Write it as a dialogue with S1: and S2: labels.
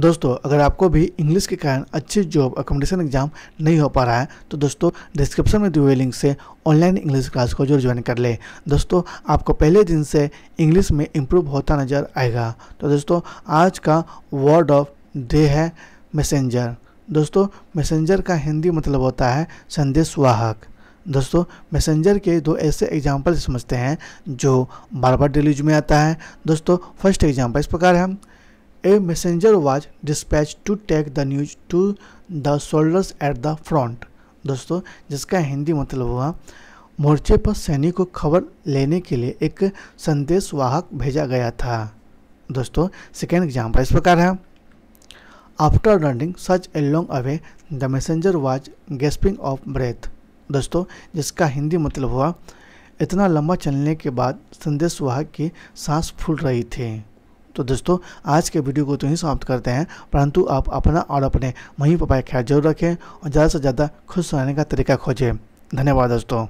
S1: दोस्तों अगर आपको भी इंग्लिश के कारण अच्छी जॉब अकोमोडेशन एग्जाम नहीं हो पा रहा है तो दोस्तों डिस्क्रिप्शन में दिए हुए लिंक से ऑनलाइन इंग्लिश क्लास को जरूर ज्वाइन कर ले दोस्तों आपको पहले दिन से इंग्लिश में इम्प्रूव होता नज़र आएगा तो दोस्तों आज का वर्ड ऑफ डे है मैसेंजर दोस्तों मैसेंजर का हिंदी मतलब होता है संदेशवाहक दोस्तों मैसेंजर के दो ऐसे एग्जाम्पल समझते हैं जो बार बार डेलीज में आता है दोस्तों फर्स्ट एग्जाम्पल इस प्रकार है A messenger was dispatched to take the news to the soldiers at the front. दोस्तों जिसका हिंदी मतलब हुआ मोर्चे पर सैनिक को खबर लेने के लिए एक संदेश वाहक भेजा गया था दोस्तों सेकेंड एग्जाम्पल इस प्रकार है after running such a long away the messenger was gasping of breath दोस्तों जिसका हिंदी मतलब हुआ इतना लंबा चलने के बाद संदेश वाहक की सांस फूल रही थी तो दोस्तों आज के वीडियो को तो ही समाप्त करते हैं परंतु आप अपना और अपने मम्मी पापा का ख्याल जरूर रखें और ज़्यादा से ज़्यादा खुश रहने का तरीका खोजें धन्यवाद दोस्तों